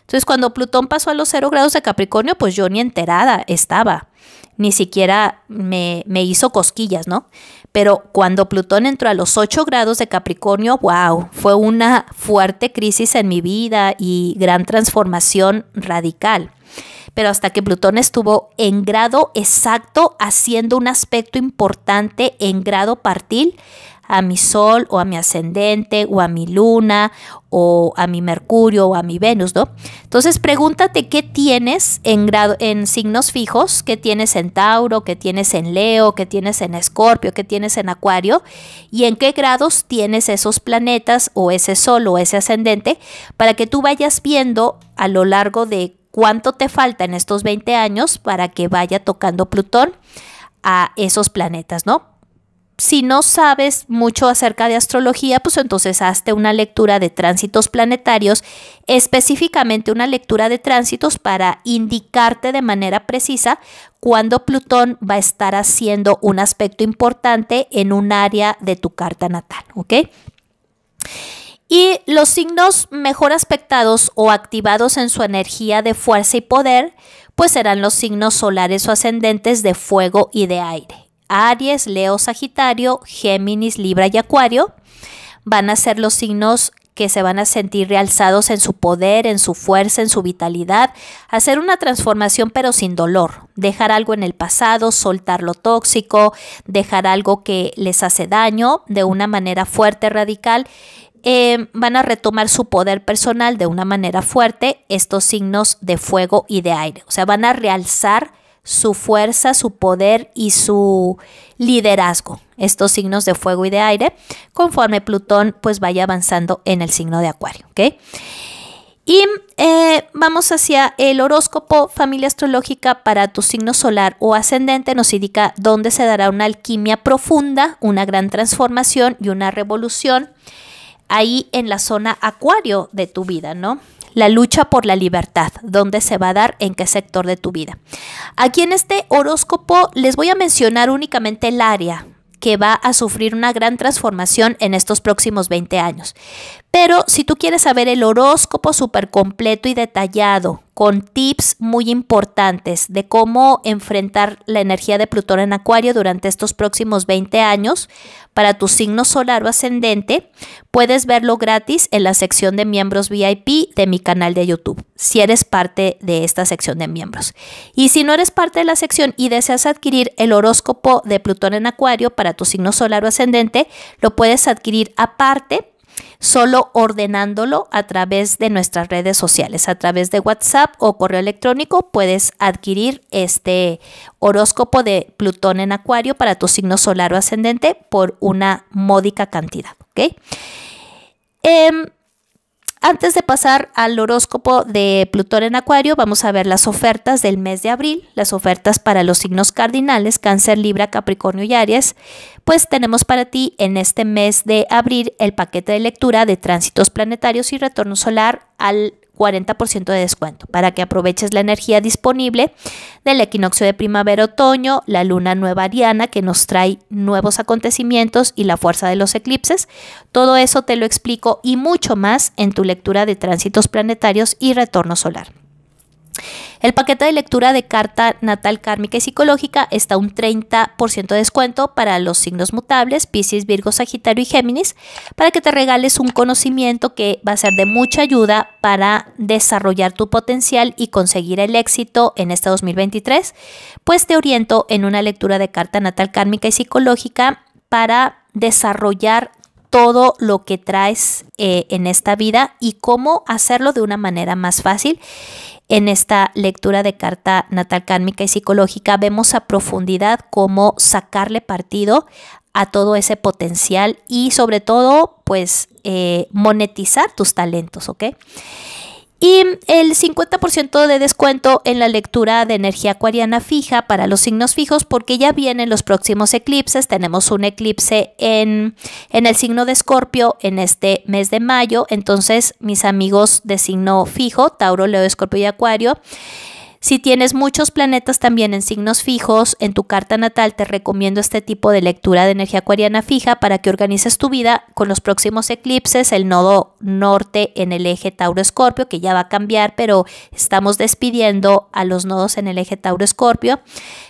Entonces, cuando Plutón pasó a los 0 grados de Capricornio, pues yo ni enterada estaba, ni siquiera me, me hizo cosquillas, ¿no? Pero cuando Plutón entró a los 8 grados de Capricornio, wow, fue una fuerte crisis en mi vida y gran transformación radical. Pero hasta que Plutón estuvo en grado exacto haciendo un aspecto importante en grado partil, a mi sol o a mi ascendente o a mi luna o a mi Mercurio o a mi Venus, ¿no? Entonces pregúntate qué tienes en, grado, en signos fijos, qué tienes en Tauro, qué tienes en Leo, qué tienes en Escorpio, qué tienes en Acuario y en qué grados tienes esos planetas o ese sol o ese ascendente para que tú vayas viendo a lo largo de cuánto te falta en estos 20 años para que vaya tocando Plutón a esos planetas, ¿no? si no sabes mucho acerca de astrología, pues entonces hazte una lectura de tránsitos planetarios, específicamente una lectura de tránsitos para indicarte de manera precisa cuándo Plutón va a estar haciendo un aspecto importante en un área de tu carta natal, ¿ok? Y los signos mejor aspectados o activados en su energía de fuerza y poder, pues serán los signos solares o ascendentes de fuego y de aire. Aries, Leo, Sagitario, Géminis, Libra y Acuario van a ser los signos que se van a sentir realzados en su poder, en su fuerza, en su vitalidad, hacer una transformación pero sin dolor, dejar algo en el pasado, soltar lo tóxico, dejar algo que les hace daño de una manera fuerte, radical. Eh, van a retomar su poder personal de una manera fuerte estos signos de fuego y de aire, o sea, van a realzar su fuerza, su poder y su liderazgo, estos signos de fuego y de aire, conforme Plutón pues vaya avanzando en el signo de Acuario, Y eh, vamos hacia el horóscopo familia astrológica para tu signo solar o ascendente. Nos indica dónde se dará una alquimia profunda, una gran transformación y una revolución ahí en la zona acuario de tu vida, ¿no? la lucha por la libertad, dónde se va a dar, en qué sector de tu vida. Aquí en este horóscopo les voy a mencionar únicamente el área que va a sufrir una gran transformación en estos próximos 20 años. Pero si tú quieres saber el horóscopo súper completo y detallado, con tips muy importantes de cómo enfrentar la energía de Plutón en Acuario durante estos próximos 20 años para tu signo solar o ascendente, puedes verlo gratis en la sección de miembros VIP de mi canal de YouTube, si eres parte de esta sección de miembros. Y si no eres parte de la sección y deseas adquirir el horóscopo de Plutón en Acuario para tu signo solar o ascendente, lo puedes adquirir aparte solo ordenándolo a través de nuestras redes sociales, a través de WhatsApp o correo electrónico puedes adquirir este horóscopo de Plutón en Acuario para tu signo solar o ascendente por una módica cantidad, ¿ok? Em, antes de pasar al horóscopo de Plutón en Acuario, vamos a ver las ofertas del mes de abril, las ofertas para los signos cardinales, Cáncer, Libra, Capricornio y Aries. Pues tenemos para ti en este mes de abril el paquete de lectura de tránsitos planetarios y retorno solar al 40% de descuento para que aproveches la energía disponible del equinoccio de primavera-otoño, la luna nueva ariana que nos trae nuevos acontecimientos y la fuerza de los eclipses. Todo eso te lo explico y mucho más en tu lectura de tránsitos planetarios y retorno solar. El paquete de lectura de carta natal kármica y psicológica está un 30% de descuento para los signos mutables, Pisces, Virgo, Sagitario y Géminis, para que te regales un conocimiento que va a ser de mucha ayuda para desarrollar tu potencial y conseguir el éxito en este 2023. Pues te oriento en una lectura de carta natal kármica y psicológica para desarrollar todo lo que traes eh, en esta vida y cómo hacerlo de una manera más fácil. En esta lectura de carta natal kármica y psicológica vemos a profundidad cómo sacarle partido a todo ese potencial y sobre todo pues eh, monetizar tus talentos, ¿ok? y el 50% de descuento en la lectura de energía acuariana fija para los signos fijos porque ya vienen los próximos eclipses. Tenemos un eclipse en, en el signo de Escorpio en este mes de mayo. Entonces, mis amigos de signo fijo, Tauro, Leo, Escorpio y Acuario, si tienes muchos planetas también en signos fijos, en tu carta natal te recomiendo este tipo de lectura de energía acuariana fija para que organices tu vida con los próximos eclipses, el nodo norte en el eje Tauro-Escorpio, que ya va a cambiar, pero estamos despidiendo a los nodos en el eje Tauro-Escorpio,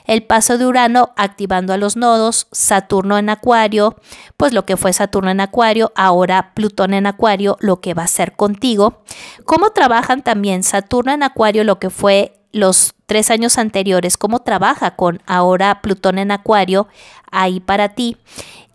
el paso de Urano activando a los nodos, Saturno en Acuario, pues lo que fue Saturno en Acuario, ahora Plutón en Acuario, lo que va a ser contigo. ¿Cómo trabajan también Saturno en Acuario, lo que fue los tres años anteriores, cómo trabaja con ahora Plutón en Acuario ahí para ti.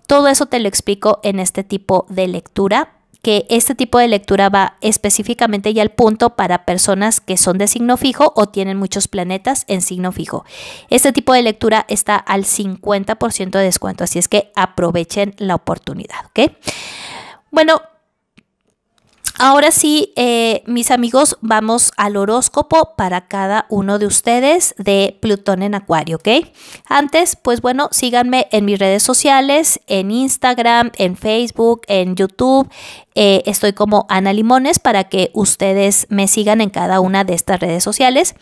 Todo eso te lo explico en este tipo de lectura, que este tipo de lectura va específicamente y al punto para personas que son de signo fijo o tienen muchos planetas en signo fijo. Este tipo de lectura está al 50% de descuento, así es que aprovechen la oportunidad, ¿ok? Bueno, Ahora sí, eh, mis amigos, vamos al horóscopo para cada uno de ustedes de Plutón en Acuario, ¿ok? Antes, pues bueno, síganme en mis redes sociales, en Instagram, en Facebook, en YouTube. Eh, estoy como Ana Limones para que ustedes me sigan en cada una de estas redes sociales.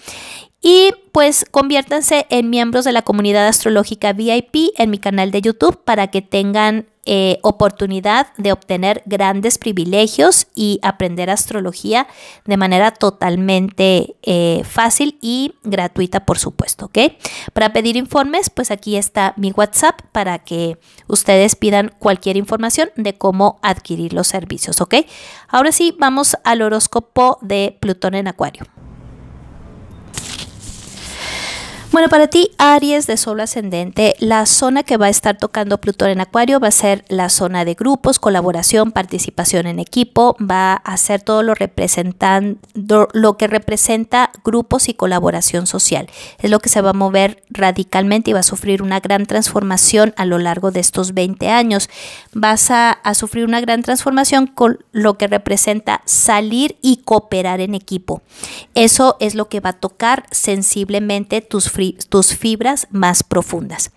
Y pues conviértanse en miembros de la comunidad astrológica VIP en mi canal de YouTube para que tengan eh, oportunidad de obtener grandes privilegios y aprender astrología de manera totalmente eh, fácil y gratuita, por supuesto, Para pedir informes, pues aquí está mi WhatsApp para que ustedes pidan cualquier información de cómo adquirir los servicios, ¿ok? Ahora sí, vamos al horóscopo de Plutón en Acuario. Bueno, para ti, Aries de Sol Ascendente, la zona que va a estar tocando Plutón en Acuario va a ser la zona de grupos, colaboración, participación en equipo, va a ser todo lo, lo que representa grupos y colaboración social. Es lo que se va a mover radicalmente y va a sufrir una gran transformación a lo largo de estos 20 años. Vas a, sufrir una gran transformación con lo que representa salir y cooperar en equipo. Eso es lo que va a tocar sensiblemente tus tus fibras más profundas.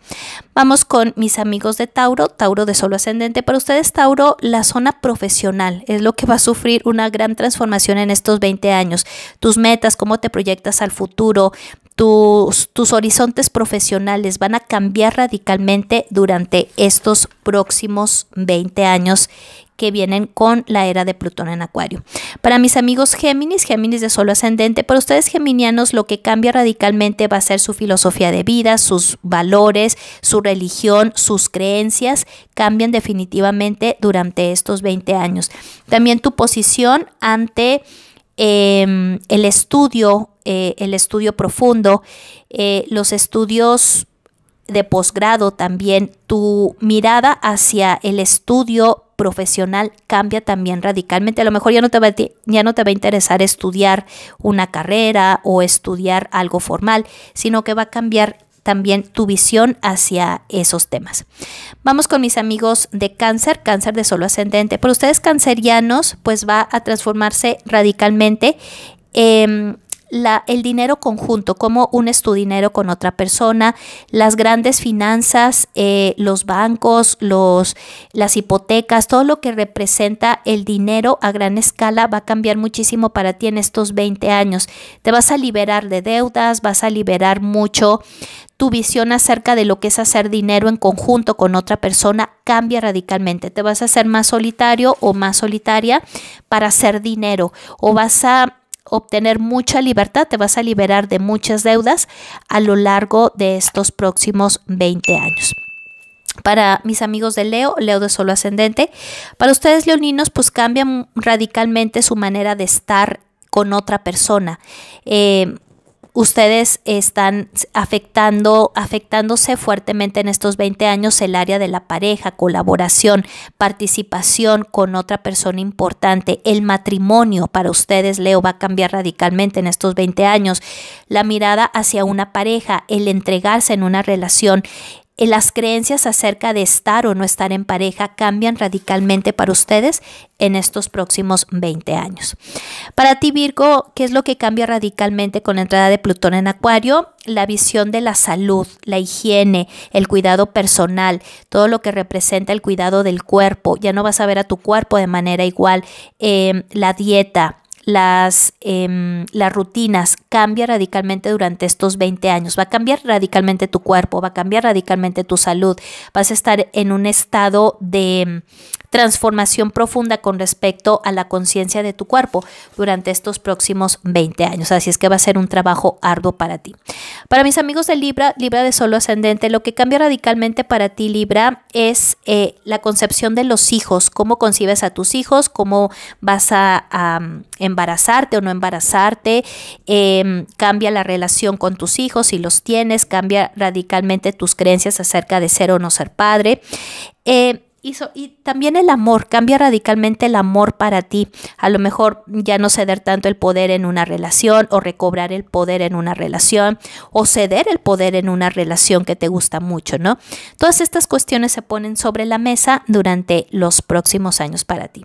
Vamos con mis amigos de Tauro, Tauro de Solo Ascendente. Para ustedes, Tauro, la zona profesional es lo que va a sufrir una gran transformación en estos 20 años. Tus metas, cómo te proyectas al futuro, tus, tus, horizontes profesionales van a cambiar radicalmente durante estos próximos 20 años que vienen con la era de Plutón en Acuario. Para mis amigos Géminis, Géminis de Solo Ascendente, para ustedes geminianos lo que cambia radicalmente va a ser su filosofía de vida, sus valores, su religión, sus creencias cambian definitivamente durante estos 20 años. También tu posición ante em, el estudio, eh, el estudio profundo, eh, los estudios de posgrado también, tu mirada hacia el estudio profesional cambia también radicalmente. A lo mejor ya no te va, ya no te va a interesar estudiar una carrera o estudiar algo formal, sino que va a cambiar también tu visión hacia esos temas. Vamos con mis amigos de cáncer, cáncer de solo ascendente. Por ustedes cancerianos, pues va a transformarse radicalmente. Em, la, el dinero conjunto, cómo unes tu dinero con otra persona, las grandes finanzas, eh, los bancos, los, las hipotecas, todo lo que representa el dinero a gran escala va a cambiar muchísimo para ti en estos 20 años. Te vas a liberar de deudas, vas a liberar mucho tu visión acerca de lo que es hacer dinero en conjunto con otra persona cambia radicalmente. Te vas a hacer más solitario o más solitaria para hacer dinero o vas a obtener mucha libertad, te vas a liberar de muchas deudas a lo largo de estos próximos 20 años. Para mis amigos de Leo, Leo de Solo Ascendente, para ustedes leoninos, pues cambian radicalmente su manera de estar con otra persona. Eh, ustedes están afectando, afectándose fuertemente en estos 20 años el área de la pareja, colaboración, participación con otra persona importante, el matrimonio para ustedes, Leo, va a cambiar radicalmente en estos 20 años, la mirada hacia una pareja, el entregarse en una relación, eh, las creencias acerca de estar o no estar en pareja cambian radicalmente para ustedes en estos próximos 20 años. Para ti, Virgo, ¿qué es lo que cambia radicalmente con la entrada de Plutón en Acuario? La visión de la salud, la higiene, el cuidado personal, todo lo que representa el cuidado del cuerpo. Ya no vas a ver a tu cuerpo de manera igual, eh, la dieta las, em, las rutinas cambia radicalmente durante estos 20 años. Va a cambiar radicalmente tu cuerpo, va a cambiar radicalmente tu salud. Vas a estar en un estado de transformación profunda con respecto a la conciencia de tu cuerpo durante estos próximos 20 años. Así es que va a ser un trabajo arduo para ti. Para mis amigos de Libra, Libra de Solo Ascendente, lo que cambia radicalmente para ti, Libra, es eh, la concepción de los hijos, cómo concibes a tus hijos, cómo vas a, mm, embarazarte o no embarazarte, em, cambia la relación con tus hijos si los tienes, cambia radicalmente tus creencias acerca de ser o no ser padre. Eh, y, también el amor, cambia radicalmente el amor para ti. A lo mejor ya no ceder tanto el poder en una relación o recobrar el poder en una relación o ceder el poder en una relación que te gusta mucho, ¿no? Todas estas cuestiones se ponen sobre la mesa durante los próximos años para ti.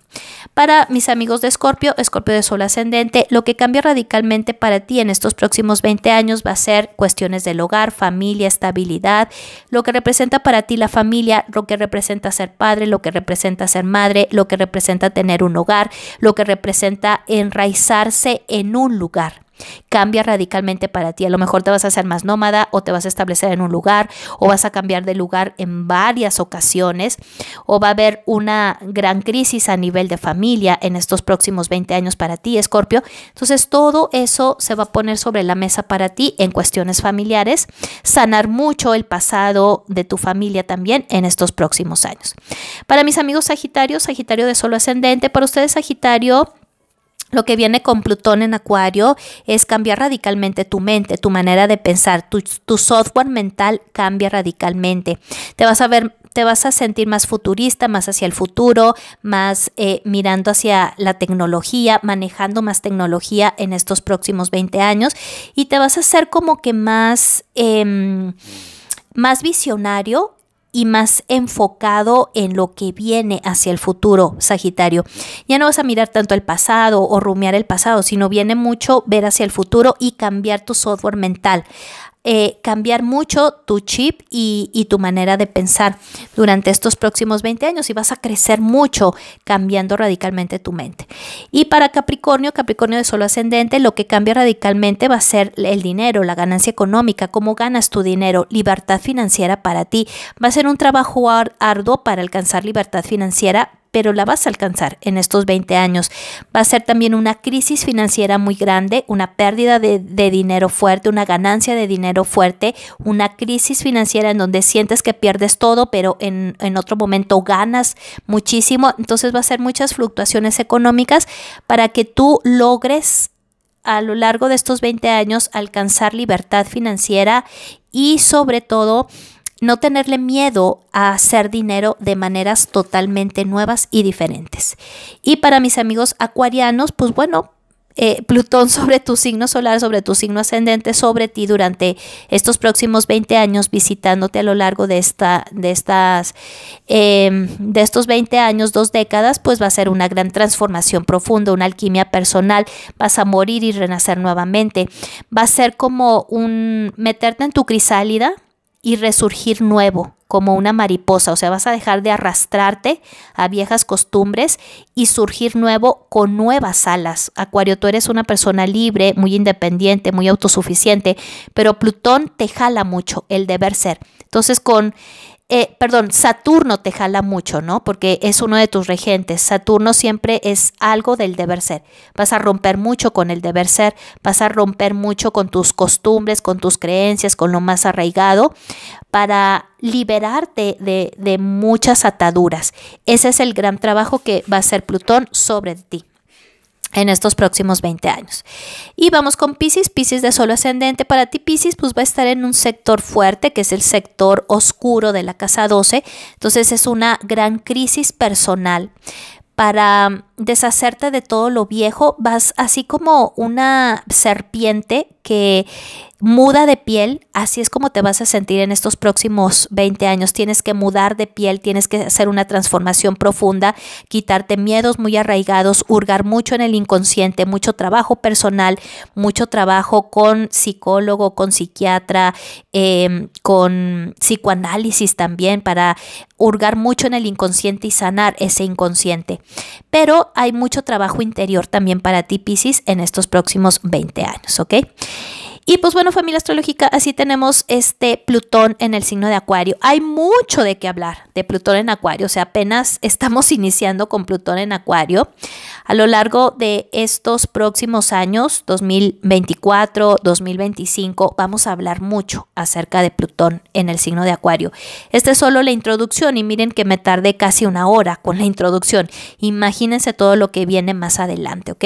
Para mis amigos de Escorpio, Escorpio de Sol Ascendente, lo que cambia radicalmente para ti en estos próximos 20 años va a ser cuestiones del hogar, familia, estabilidad, lo que representa para ti la familia, lo que representa ser padre lo que representa ser madre, lo que representa tener un hogar, lo que representa enraizarse en un lugar cambia radicalmente para ti. A lo mejor te vas a hacer más nómada o te vas a establecer en un lugar o vas a cambiar de lugar en varias ocasiones o va a haber una gran crisis a nivel de familia en estos próximos 20 años para ti, Escorpio Entonces todo eso se va a poner sobre la mesa para ti en cuestiones familiares, sanar mucho el pasado de tu familia también en estos próximos años. Para mis amigos Sagitarios, Sagitario de Solo Ascendente, para ustedes Sagitario, lo que viene con Plutón en Acuario es cambiar radicalmente tu mente, tu manera de pensar, tu, software mental cambia radicalmente. Te vas a ver, te vas a sentir más futurista, más hacia el futuro, más eh, mirando hacia la tecnología, manejando más tecnología en estos próximos 20 años y te vas a hacer como que más, em, más visionario y más enfocado en lo que viene hacia el futuro, Sagitario. Ya no vas a mirar tanto el pasado o rumiar el pasado, sino viene mucho ver hacia el futuro y cambiar tu software mental. Eh, cambiar mucho tu chip y, tu manera de pensar durante estos próximos 20 años y vas a crecer mucho cambiando radicalmente tu mente. Y para Capricornio, Capricornio de solo ascendente, lo que cambia radicalmente va a ser el dinero, la ganancia económica, cómo ganas tu dinero, libertad financiera para ti. Va a ser un trabajo arduo para alcanzar libertad financiera pero la vas a alcanzar en estos 20 años. Va a ser también una crisis financiera muy grande, una pérdida de, dinero fuerte, una ganancia de dinero fuerte, una crisis financiera en donde sientes que pierdes todo, pero en, en otro momento ganas muchísimo. Entonces va a ser muchas fluctuaciones económicas para que tú logres a lo largo de estos 20 años alcanzar libertad financiera y sobre todo no tenerle miedo a hacer dinero de maneras totalmente nuevas y diferentes. Y para mis amigos acuarianos, pues bueno, eh, Plutón sobre tu signo solar, sobre tu signo ascendente, sobre ti durante estos próximos 20 años, visitándote a lo largo de, esta, de, estas, em, de estos 20 años, dos décadas, pues va a ser una gran transformación profunda, una alquimia personal, vas a morir y renacer nuevamente, va a ser como un meterte en tu crisálida, y resurgir nuevo, como una mariposa, o sea, vas a dejar de arrastrarte a viejas costumbres y surgir nuevo con nuevas alas. Acuario, tú eres una persona libre, muy independiente, muy autosuficiente, pero Plutón te jala mucho el deber ser. Entonces, con eh, perdón, Saturno te jala mucho, ¿no? Porque es uno de tus regentes. Saturno siempre es algo del deber ser. Vas a romper mucho con el deber ser, vas a romper mucho con tus costumbres, con tus creencias, con lo más arraigado, para liberarte de, de muchas ataduras. Ese es el gran trabajo que va a hacer Plutón sobre ti en estos próximos 20 años. Y vamos con Pisces, Pisces de solo ascendente. Para ti Pisces pues va a estar en un sector fuerte que es el sector oscuro de la casa 12. Entonces es una gran crisis personal para deshacerte de todo lo viejo, vas así como una serpiente que muda de piel, así es como te vas a sentir en estos próximos 20 años. Tienes que mudar de piel, tienes que hacer una transformación profunda, quitarte miedos muy arraigados, hurgar mucho en el inconsciente, mucho trabajo personal, mucho trabajo con psicólogo, con psiquiatra, em, con psicoanálisis también para hurgar mucho en el inconsciente y sanar ese inconsciente. Pero hay mucho trabajo interior también para ti, Piscis, en estos próximos 20 años, ¿ok? Y pues bueno, familia astrológica, así tenemos este Plutón en el signo de Acuario. Hay mucho de qué hablar de Plutón en Acuario, o sea, apenas estamos iniciando con Plutón en Acuario. A lo largo de estos próximos años, 2024, 2025, vamos a hablar mucho acerca de Plutón en el signo de Acuario. Esta es solo la introducción y miren que me tardé casi una hora con la introducción. Imagínense todo lo que viene más adelante, ¿ok?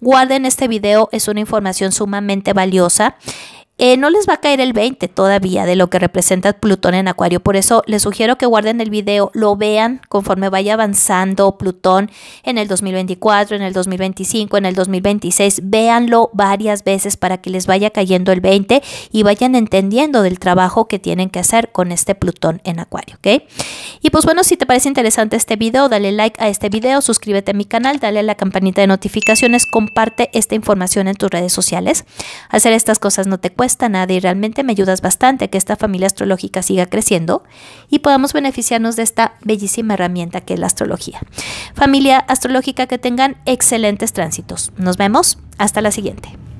Guarden este video, es una información sumamente valiosa that. Eh, no les va a caer el 20 todavía de lo que representa Plutón en Acuario. Por eso les sugiero que guarden el video, lo vean conforme vaya avanzando Plutón en el 2024, en el 2025, en el 2026. Véanlo varias veces para que les vaya cayendo el 20 y vayan entendiendo del trabajo que tienen que hacer con este Plutón en Acuario. Y pues bueno, si te parece interesante este video, dale like a este video, suscríbete a mi canal, dale a la campanita de notificaciones, comparte esta información en tus redes sociales. Hacer estas cosas no te cuesta cuesta nada y realmente me ayudas bastante a que esta familia astrológica siga creciendo y podamos beneficiarnos de esta bellísima herramienta que es la astrología. Familia astrológica, que tengan excelentes tránsitos. Nos vemos. Hasta la siguiente.